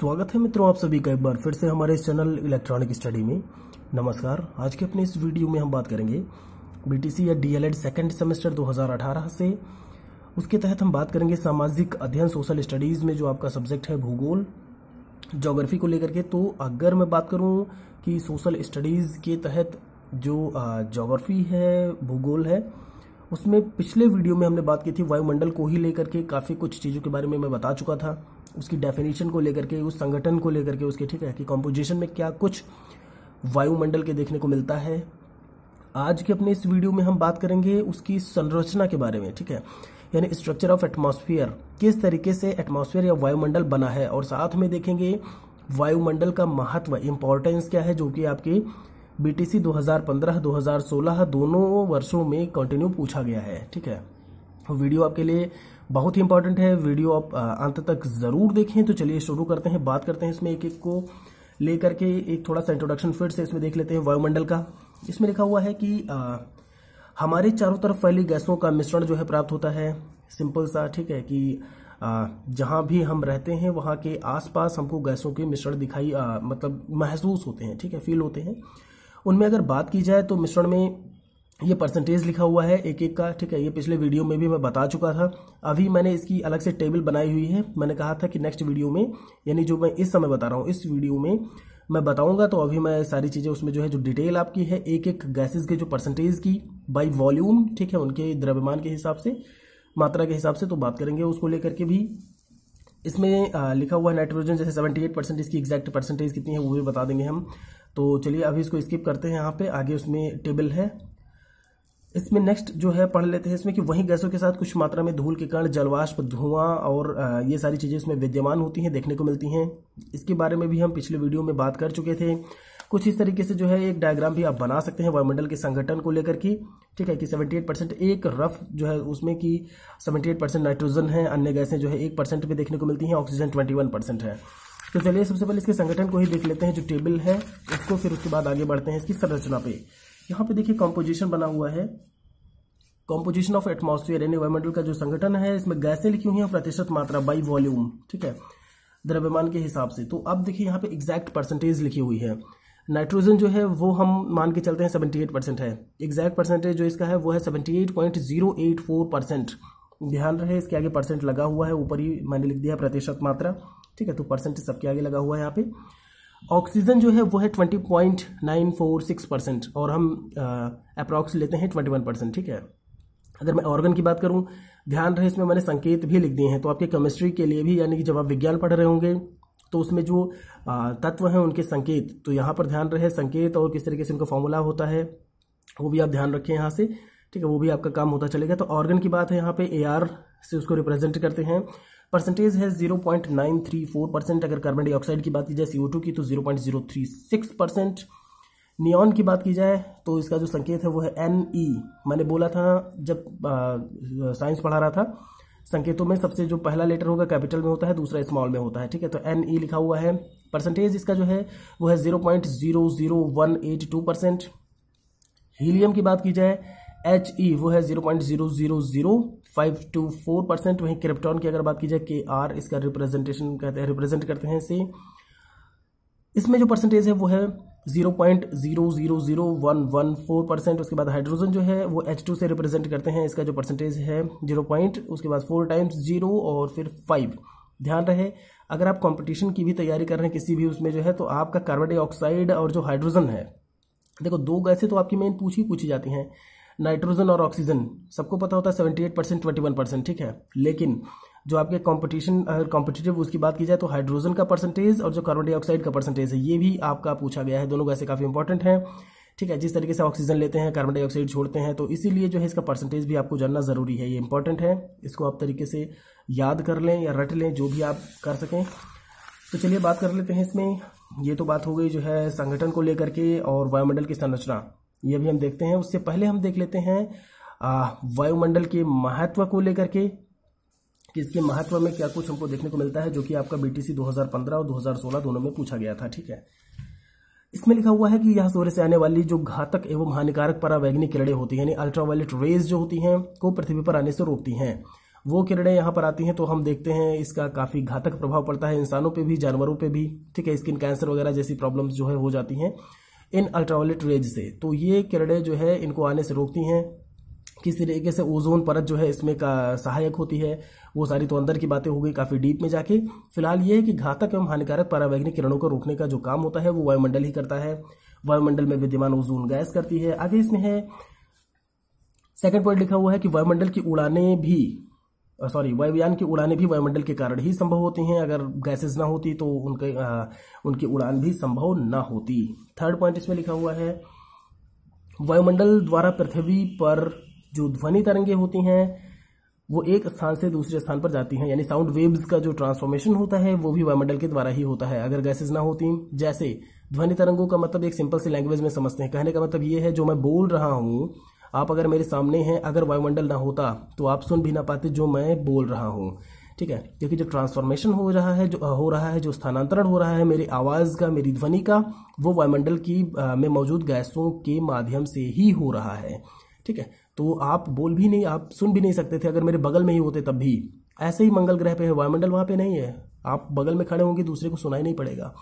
स्वागत है मित्रों आप सभी का एक बार फिर से हमारे इस चैनल इलेक्ट्रॉनिक स्टडी में नमस्कार आज के अपने इस वीडियो में हम बात करेंगे बीटीसी या डीएलएड सेकेंड सेमेस्टर 2018 से उसके तहत हम बात करेंगे सामाजिक अध्ययन सोशल स्टडीज़ में जो आपका सब्जेक्ट है भूगोल जोग्राफी को लेकर के तो अगर मैं बात करूँ कि सोशल स्टडीज़ के तहत जो जोग्राफी है भूगोल है उसमें पिछले वीडियो में हमने बात की थी वायुमंडल को ही लेकर के काफ़ी कुछ चीज़ों के बारे में मैं बता चुका था उसकी डेफिनेशन को लेकर के उस संगठन को लेकर के उसके ठीक है कि कॉम्पोजिशन में क्या कुछ वायुमंडल के देखने को मिलता है आज के अपने इस वीडियो में हम बात करेंगे उसकी संरचना के बारे में ठीक है यानी स्ट्रक्चर ऑफ एटमोस्फियर किस तरीके से एटमोस्फियर या वायुमंडल बना है और साथ में देखेंगे वायुमंडल का महत्व इंपॉर्टेंस क्या है जो कि आपकी बीटीसी 2015 2016 दोनों वर्षों में कंटिन्यू पूछा गया है ठीक है वीडियो आपके लिए बहुत ही इंपॉर्टेंट है वीडियो आप अंत तक जरूर देखें तो चलिए शुरू करते हैं बात करते हैं इसमें एक एक को लेकर के एक थोड़ा सा इंट्रोडक्शन फिर से इसमें देख लेते हैं वायुमंडल का इसमें लिखा हुआ है कि आ, हमारे चारों तरफ फैली गैसों का मिश्रण जो है प्राप्त होता है सिंपल सा ठीक है कि जहां भी हम रहते हैं वहां के आसपास हमको गैसों के मिश्रण दिखाई आ, मतलब महसूस होते हैं ठीक है फील होते हैं उनमें अगर बात की जाए तो मिश्रण में ये परसेंटेज लिखा हुआ है एक एक का ठीक है ये पिछले वीडियो में भी मैं बता चुका था अभी मैंने इसकी अलग से टेबल बनाई हुई है मैंने कहा था कि नेक्स्ट वीडियो में यानी जो मैं इस समय बता रहा हूँ इस वीडियो में मैं बताऊंगा तो अभी मैं सारी चीज़ें उसमें जो है जो डिटेल आपकी है एक एक गैसेज के जो परसेंटेज की बाई वॉल्यूम ठीक है उनके द्रव्यमान के हिसाब से मात्रा के हिसाब से तो बात करेंगे उसको लेकर के भी इसमें लिखा हुआ है नाइट्रोजन जैसे एट परसेंट इसकी एग्जैक्ट परसेंटेज कितनी है वो भी बता देंगे हम तो चलिए अभी इसको स्किप करते हैं यहाँ पे आगे उसमें टेबल है इसमें नेक्स्ट जो है पढ़ लेते हैं इसमें कि वही गैसों के साथ कुछ मात्रा में धूल के कारण जलवाष्प धुआं और ये सारी चीज़ें इसमें विद्यमान होती हैं देखने को मिलती हैं इसके बारे में भी हम पिछले वीडियो में बात कर चुके थे कुछ इस तरीके से जो है एक डायग्राम भी आप बना सकते हैं वायुमंडल के संगठन को लेकर की ठीक है कि 78 परसेंट एक रफ जो है उसमें कि 78 परसेंट नाइट्रोजन है अन्य गैसें जो है एक परसेंट भी देखने को मिलती हैं ऑक्सीजन 21 परसेंट है तो चलिए सबसे पहले इसके संगठन को ही देख लेते हैं जो टेबल है उसको फिर उसके बाद आगे बढ़ते हैं इसकी संरचना पे यहाँ पे देखिए कॉम्पोजिशन बना हुआ है composition of atmosphere an environmental का जो संगठन है इसमें गैसें लिखी हुई हैं प्रतिशत मात्रा बाई वॉल्यूम ठीक है द्रव्यमान के हिसाब से तो अब देखिए यहाँ पे एग्जैक्ट परसेंटेज लिखी हुई है नाइट्रोजन जो है वो हम मान के चलते हैं एट परसेंट है एग्जैक्ट परसेंटेज जो इसका है वो है फोर परसेंट ध्यान रहे इसके आगे परसेंट लगा हुआ है ऊपर ही मैंने लिख दिया प्रतिशत मात्रा ठीक है तो परसेंटेज सबके आगे लगा हुआ है यहाँ पे ऑक्सीजन जो है वो है twenty point nine four six percent और हम अप्रॉक्स लेते हैं ट्वेंटी वन परसेंट ठीक है अगर मैं ऑर्गन की बात करूं ध्यान रहे इसमें मैंने संकेत भी लिख दिए हैं तो आपके केमिस्ट्री के लिए भी यानी कि जब आप विज्ञान पढ़ रहे होंगे तो उसमें जो तत्व हैं उनके संकेत तो यहाँ पर ध्यान रहे संकेत और किस तरीके से उनका फॉर्मूला होता है वो भी आप ध्यान रखें यहाँ से ठीक है वो भी आपका काम होता चलेगा तो ऑर्गन की बात है यहाँ पे ए से उसको रिप्रेजेंट करते हैं परसेंटेज है 0.934 परसेंट अगर कार्बन डाइऑक्साइड की बात की जाए सी की तो 0.036 परसेंट नियॉन की बात की जाए तो इसका जो संकेत है वो है एन ई e। मैंने बोला था जब साइंस पढ़ा रहा था संकेतों में सबसे जो पहला लेटर होगा कैपिटल में होता है दूसरा स्मॉल में होता है ठीक है तो एन ई e लिखा हुआ है परसेंटेज इसका जो है वो है zero point zero zero one eight two percent helium की बात की जाए एच ई e, वो है zero point zero zero zero five two four percent वहीं क्रिप्टॉन की अगर बात की जाए के आर इसका रिप्रेजेंटेशन कहते हैं रिप्रेजेंट करते हैं इसे इसमें जो परसेंटेज है वो है zero point zero zero zero one one four percent उसके बाद हाइड्रोजन जो है वो एच टू से रिप्रेजेंट करते हैं इसका जो परसेंटेज है जीरो पॉइंट उसके बाद फोर टाइम्स जीरो और फिर फाइव ध्यान रहे अगर आप कंपटीशन की भी तैयारी कर रहे हैं किसी भी उसमें जो है तो आपका कार्बन डाइऑक्साइड और जो हाइड्रोजन है देखो दो गैसें तो आपकी मेन पूछी पूछी जाती हैं नाइट्रोजन और ऑक्सीजन सबको पता होता है seventy eight percent twenty one percent ठीक है लेकिन जो आपके कंपटीशन कॉम्पिटेटिव उसकी बात की जाए तो हाइड्रोजन का परसेंटेज और जो कार्बन डाइऑक्साइड का परसेंटेज है ये भी आपका पूछा गया है दोनों वैसे काफ़ी इंपॉर्टेंट है ठीक है जिस तरीके से ऑक्सीजन लेते हैं कार्बन डाइऑक्साइड छोड़ते हैं तो इसीलिए जो है इसका परसेंटेज भी आपको जानना ज़रूरी है ये इंपॉर्टेंट है इसको आप तरीके से याद कर लें या रट लें जो भी आप कर सकें तो चलिए बात कर लेते हैं इसमें ये तो बात हो गई जो है संगठन को लेकर के और वायुमंडल की संरचना ये भी हम देखते हैं उससे पहले हम देख लेते हैं वायुमंडल के महत्व को लेकर के कि इसके महत्व में क्या कुछ हमको देखने को मिलता है जो कि आपका बीटीसी 2015 और 2016 दोनों में पूछा गया था ठीक है इसमें लिखा हुआ है कि यह सूर्य से आने वाली जो घातक एवं हानिकारक परावैग्निक किरणें होती हैं यानी अल्ट्रावायलेट रेज जो होती हैं को पृथ्वी पर आने से रोकती हैं वो किरणें यहाँ पर आती हैं तो हम देखते हैं इसका काफ़ी घातक प्रभाव पड़ता है इंसानों पर भी जानवरों पर भी ठीक है स्किन कैंसर वगैरह जैसी प्रॉब्लम जो है हो जाती है इन अल्ट्रावलेट रेज से तो ये किरणें जो है इनको आने से रोकती हैं किस तरीके से ओजोन परत जो है इसमें का सहायक होती है वो सारी तो अंदर की बातें हो गई काफ़ी डीप में जाके फिलहाल ये है कि घातक एवं हानिकारक पारावैग्निक किरणों को रोकने का जो काम होता है वो वायुमंडल ही करता है वायुमंडल में विद्यमान ओजोन गैस करती है आगे इसमें है सेकंड पॉइंट लिखा हुआ है कि वायुमंडल की उड़ाने भी सॉरी वायुयान की उड़ानें भी वायुमंडल के कारण ही संभव होती हैं अगर गैसेस ना होती तो उनके आ, उनकी उड़ान भी संभव ना होती थर्ड पॉइंट इसमें लिखा हुआ है वायुमंडल द्वारा पृथ्वी पर जो ध्वनि तरंगे होती हैं वो एक स्थान से दूसरे स्थान पर जाती हैं यानी साउंड वेव्स का जो ट्रांसफॉर्मेशन होता है वो भी वायुमंडल के द्वारा ही होता है अगर गैसेज ना होती जैसे ध्वनि तरंगों का मतलब एक सिंपल सी लैंग्वेज में समझते हैं कहने का मतलब ये है जो मैं बोल रहा हूं आप अगर मेरे सामने हैं अगर वायुमंडल ना होता तो आप सुन भी ना पाते जो मैं बोल रहा हूँ ठीक है क्योंकि जो ट्रांसफॉर्मेशन हो रहा है जो हो रहा है जो स्थानांतरण हो रहा है मेरी आवाज़ का मेरी ध्वनि का वो वायुमंडल की आ, में मौजूद गैसों के माध्यम से ही हो रहा है ठीक है तो आप बोल भी नहीं आप सुन भी नहीं सकते थे अगर मेरे बगल में ही होते तब भी ऐसे ही मंगल ग्रह पे है वायुमंडल वहाँ पे नहीं है आप बगल में खड़े होंगे दूसरे को सुनाई नहीं पड़ेगा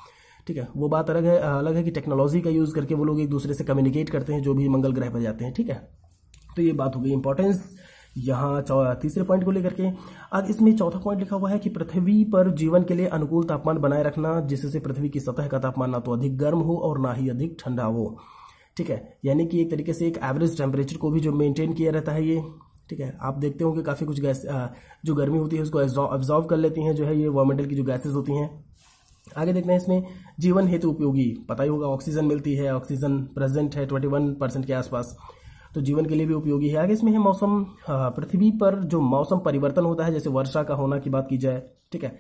ठीक है वो बात अलग है अलग है कि टेक्नोलॉजी का यूज करके वो लोग एक दूसरे से कम्युनिकेट करते हैं जो भी मंगल ग्रह पर जाते हैं ठीक है तो ये बात हो गई इंपॉर्टेंस यहाँ तीसरे पॉइंट को लेकर के आज इसमें चौथा पॉइंट लिखा हुआ है कि पृथ्वी पर जीवन के लिए अनुकूल तापमान बनाए रखना जिससे पृथ्वी की सतह का तापमान ना तो अधिक गर्म हो और ना ही अधिक ठंडा हो ठीक है यानी कि एक तरीके से एक एवरेज टेम्परेचर को भी जो मेंटेन किया रहता है ये ठीक है आप देखते हो कि काफ़ी कुछ गैस जो गर्मी होती है उसको एब्जॉर्व कर लेती हैं जो है ये वॉमेंटल की जो गैसेज होती हैं आगे देखते हैं इसमें जीवन हेतु उपयोगी पता ही होगा ऑक्सीजन मिलती है ऑक्सीजन प्रेजेंट है ट्वेंटी वन परसेंट के आसपास तो जीवन के लिए भी उपयोगी है आगे इसमें है मौसम पृथ्वी पर जो मौसम परिवर्तन होता है जैसे वर्षा का होना की बात की जाए ठीक है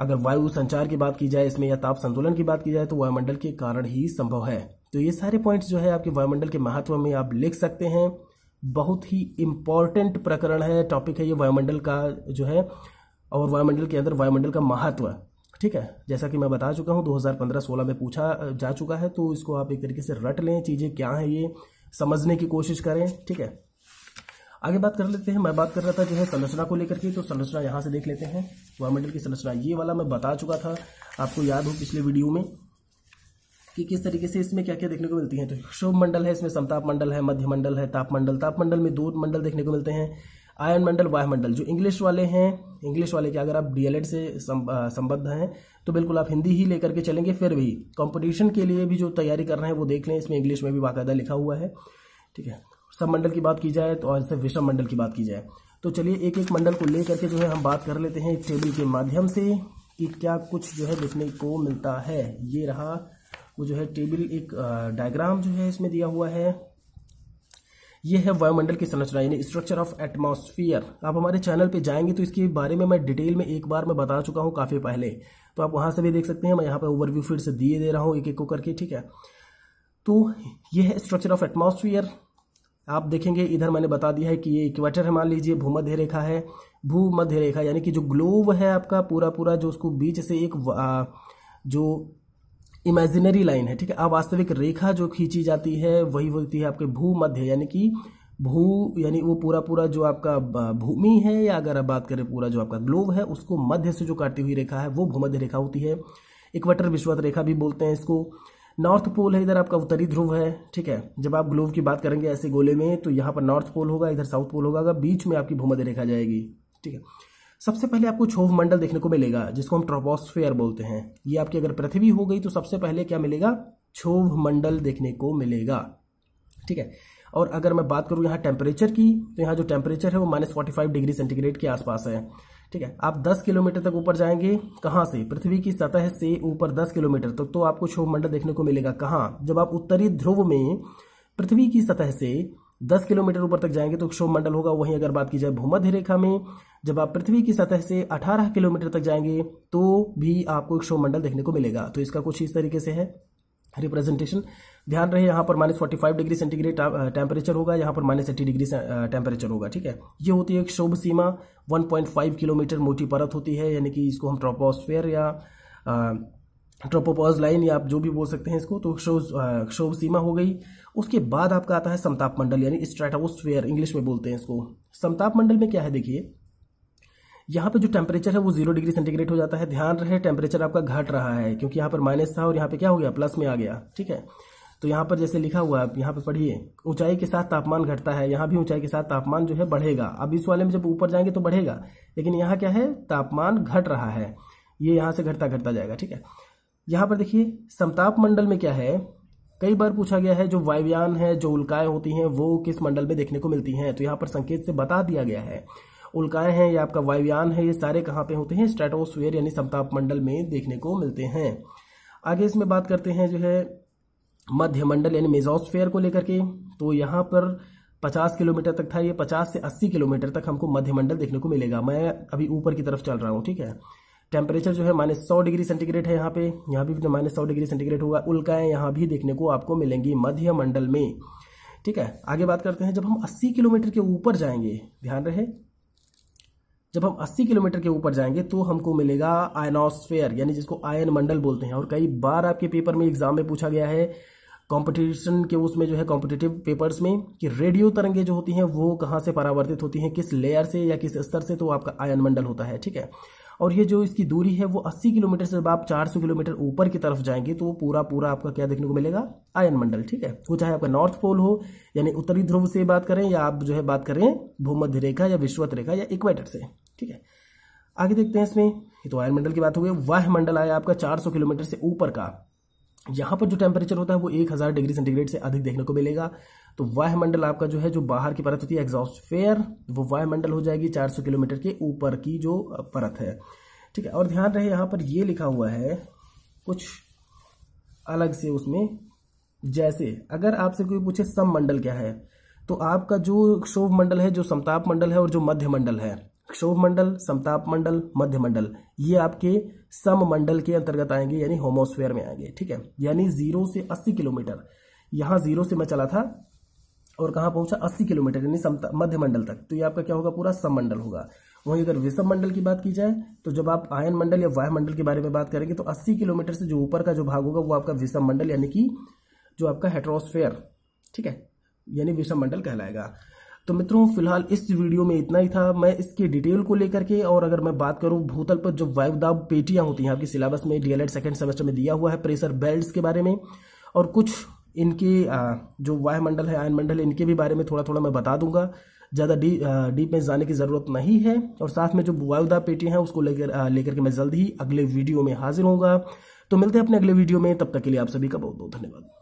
अगर वायु संचार की बात की जाए इसमें या ताप संतुलन की बात की जाए तो वायुमंडल के कारण ही संभव है तो ये सारे पॉइंट्स जो है आपके वायुमंडल के महत्व में आप लिख सकते हैं बहुत ही इम्पॉर्टेंट प्रकरण है टॉपिक है ये वायुमंडल का जो है और वायुमंडल के अंदर वायुमंडल का महत्व ठीक है जैसा कि मैं बता चुका हूँ 2015-16 में पूछा जा चुका है तो इसको आप एक तरीके से रट लें चीज़ें क्या है ये समझने की कोशिश करें ठीक है आगे बात कर लेते हैं मैं बात कर रहा था जो है संरचना को लेकर के तो संरचना यहां से देख लेते हैं वायुमंडल की संरचना ये वाला मैं बता चुका था आपको याद हो पिछले वीडियो में कि किस तरीके से इसमें क्या क्या देखने को मिलती है तो शुभ मंडल है इसमें समताप मंडल है मध्य मंडल है तापमंडल तापमंडल में दो मंडल देखने को मिलते हैं आयन मंडल वायुमंडल जो इंग्लिश वाले हैं इंग्लिश वाले के अगर आप डीएलएड से संबद्ध हैं तो बिल्कुल आप हिंदी ही लेकर के चलेंगे फिर भी कंपटीशन के लिए भी जो तैयारी कर रहे हैं वो देख लें इसमें इंग्लिश में भी बाकायदा लिखा हुआ है ठीक है सब मंडल की बात की जाए तो और सिर्फ विषम मंडल की बात की जाए तो चलिए एक एक मंडल को लेकर के जो है हम बात कर लेते हैं टेबल के माध्यम से कि क्या कुछ जो है देखने को मिलता है ये रहा वो जो है टेबल एक डायग्राम जो है इसमें दिया हुआ है ये है वायुमंडल की संरचना यानी स्ट्रक्चर ऑफ एटमोस्फियर आप हमारे चैनल पे जाएंगे तो इसके बारे में मैं डिटेल में एक बार मैं बता चुका हूँ काफ़ी पहले तो आप वहां से भी देख सकते हैं मैं यहाँ पर ओवरव्यू फिर से दिए दे रहा हूँ एक एक को करके ठीक है तो ये है स्ट्रक्चर ऑफ एटमोस्फियर आप देखेंगे इधर मैंने बता दिया है कि ये इक्वेटर है मान लीजिए भूमध्य रेखा है भूमध्य रेखा यानी कि जो ग्लोब है आपका पूरा पूरा जो उसको बीच से एक जो इमेजिनरी लाइन है ठीक है अवास्तविक रेखा जो खींची जाती है वही होती है आपके भू मध्य यानी कि भू यानी वो पूरा पूरा जो आपका भूमि है या अगर आप बात करें पूरा जो आपका ग्लोब है उसको मध्य से जो काटी हुई रेखा है वो भूमध्य रेखा होती है इक्वेटर विश्वत रेखा भी बोलते हैं इसको नॉर्थ पोल है इधर आपका उत्तरी ध्रुव है ठीक है जब आप ग्लोब की बात करेंगे ऐसे गोले में तो यहाँ पर नॉर्थ पोल होगा इधर साउथ पोल होगा बीच में आपकी भूमध्य रेखा जाएगी ठीक है सबसे पहले आपको क्षोभ मंडल देखने को मिलेगा जिसको हम ट्रोपोस्फेयर बोलते हैं ये आपकी अगर पृथ्वी हो गई तो सबसे पहले क्या मिलेगा क्षोभ मंडल देखने को मिलेगा ठीक है और अगर मैं बात करूं यहाँ टेम्परेचर की तो यहाँ जो टेम्परेचर है वो minus forty five degree centigrade के आसपास है ठीक है आप 10 किलोमीटर तक ऊपर जाएंगे कहाँ से पृथ्वी की सतह से ऊपर 10 किलोमीटर तक तो, तो आपको शोभ मंडल देखने को मिलेगा कहाँ जब आप उत्तरी ध्रुव में पृथ्वी की सतह से दस किलोमीटर ऊपर तक जाएंगे तो क्षोभ मंडल होगा वहीं अगर बात की जाए भूमध्य रेखा में जब आप पृथ्वी की सतह से 18 किलोमीटर तक जाएंगे तो भी आपको क्षोभ मंडल देखने को मिलेगा तो इसका कुछ इस तरीके से है रिप्रेजेंटेशन ध्यान रहे यहाँ पर minus forty five degree centigrade temperature होगा यहाँ पर माइनस एट्टी डिग्री टेम्परेचर होगा ठीक है ये होती है क्षोभ सीमा 1.5 किलोमीटर मोटी परत होती है यानी कि इसको हम ट्रोपोस्फेयर या आ, ट्रोपोपॉज लाइन या आप जो भी बोल सकते हैं इसको तो क्षोभ सीमा हो गई उसके बाद आपका आता है समताप मंडल यानी स्ट्रेटोस्फेयर इंग्लिश में बोलते हैं इसको समताप मंडल में क्या है देखिए यहाँ पे जो टेम्परेचर है वो जीरो डिग्री सेंटीग्रेड हो जाता है ध्यान रहे टेम्परेचर आपका घट रहा है क्योंकि यहाँ पर माइनस था और यहाँ पे क्या हो गया प्लस में आ गया ठीक है तो यहाँ पर जैसे लिखा हुआ है आप यहाँ पे पढ़िए ऊंचाई के साथ तापमान घटता है यहाँ भी ऊंचाई के साथ तापमान जो है बढ़ेगा अब इस वाले में जब ऊपर जाएंगे तो बढ़ेगा लेकिन यहाँ क्या है तापमान घट रहा है ये यहाँ से घटता घटता जाएगा ठीक है यहाँ पर देखिए समताप मंडल में क्या है कई बार पूछा गया है जो वायव्यान है जो उल्काएं होती हैं वो किस मंडल में देखने को मिलती हैं तो यहाँ पर संकेत से बता दिया गया है उल्काएं हैं या आपका वायव्यान है ये सारे कहाँ पे होते हैं स्ट्रेटोस्फीयर यानी समताप मंडल में देखने को मिलते हैं आगे इसमें बात करते हैं जो है मध्यमंडल यानी मेजोस्फेयर को लेकर के तो यहाँ पर 50 किलोमीटर तक था ये 50 से 80 किलोमीटर तक हमको मध्यमंडल देखने को मिलेगा मैं अभी ऊपर की तरफ चल रहा हूँ ठीक है टेम्परेचर जो है माइनस सौ डिग्री सेंटीग्रेड है यहाँ पे यहाँ भी माइनस सौ डिग्री सेंटीग्रेड होगा उल्काएं यहाँ भी देखने को आपको मिलेंगी मध्य मंडल में ठीक है आगे बात करते हैं जब हम 80 किलोमीटर के ऊपर जाएंगे ध्यान रहे जब हम 80 किलोमीटर के ऊपर जाएंगे तो हमको मिलेगा आयनोस्फेयर यानी जिसको आयन मंडल बोलते हैं और कई बार आपके पेपर में एग्जाम में पूछा गया है कंपटीशन के उसमें जो है कॉम्पिटेटिव पेपर्स में कि रेडियो तरंगे जो होती हैं वो कहाँ से परावर्तित होती हैं किस लेयर से या किस स्तर से तो आपका आयन मंडल होता है ठीक है और ये जो इसकी दूरी है वो अस्सी किलोमीटर से जब आप चार सौ किलोमीटर ऊपर की तरफ जाएंगे तो वो पूरा पूरा आपका क्या देखने को मिलेगा आयन मंडल ठीक है वो चाहे आपका नॉर्थ पोल हो यानी उत्तरी ध्रुव से बात करें या आप जो है बात करें भूमध्य रेखा या विश्वत रेखा या इक्वेटर से ठीक है आगे देखते हैं इसमें ये तो आयन मंडल की बात हो गई मंडल आया आपका 400 किलोमीटर से ऊपर का यहाँ पर जो टेम्परेचर होता है वो एक हज़ार डिग्री सेंटीग्रेड से अधिक देखने को मिलेगा तो वायुमंडल आपका जो है जो बाहर की परत होती है एग्जॉस्ट फेयर वो वायुमंडल हो जाएगी 400 किलोमीटर के ऊपर की जो परत है ठीक है और ध्यान रहे यहाँ पर ये लिखा हुआ है कुछ अलग से उसमें जैसे अगर आपसे कोई पूछे सम मंडल क्या है तो आपका जो क्षोभ मंडल है जो समताप मंडल है और जो मध्य मंडल है क्षोभ मंडल समताप मंडल मध्य मंडल ये आपके सम मंडल के अंतर्गत आएंगे यानी होमोस्फेयर में आएंगे ठीक है यानी जीरो से अस्सी किलोमीटर यहाँ जीरो से मैं चला था और कहाँ पहुंचा अस्सी किलोमीटर यानी मध्य मंडल तक तो ये आपका क्या होगा पूरा सम मंडल होगा वहीं अगर विषम मंडल की बात की जाए तो जब आप आयन मंडल या वायुमंडल के बारे में बात करेंगे तो अस्सी किलोमीटर से जो ऊपर का जो भाग होगा वो आपका विषम मंडल यानी कि जो आपका हेट्रोस्फेयर ठीक है यानी विषम मंडल कहलाएगा तो मित्रों फिलहाल इस वीडियो में इतना ही था मैं इसके डिटेल को लेकर के और अगर मैं बात करूं भूतल पर जो वायुदाब पेटियां होती हैं आपके सिलेबस में डीएलएड सेकंड सेमेस्टर में दिया हुआ है प्रेशर बेल्ट्स के बारे में और कुछ इनके जो वायुमंडल है आयन मंडल है इनके भी बारे में थोड़ा थोड़ा मैं बता दूंगा ज़्यादा डी डीप में जाने की ज़रूरत नहीं है और साथ में जो वायुदाब पेटियाँ हैं उसको लेकर लेकर के मैं जल्द ही अगले वीडियो में हाजिर हूँ तो मिलते हैं अपने अगले वीडियो में तब तक के लिए आप सभी का बहुत बहुत धन्यवाद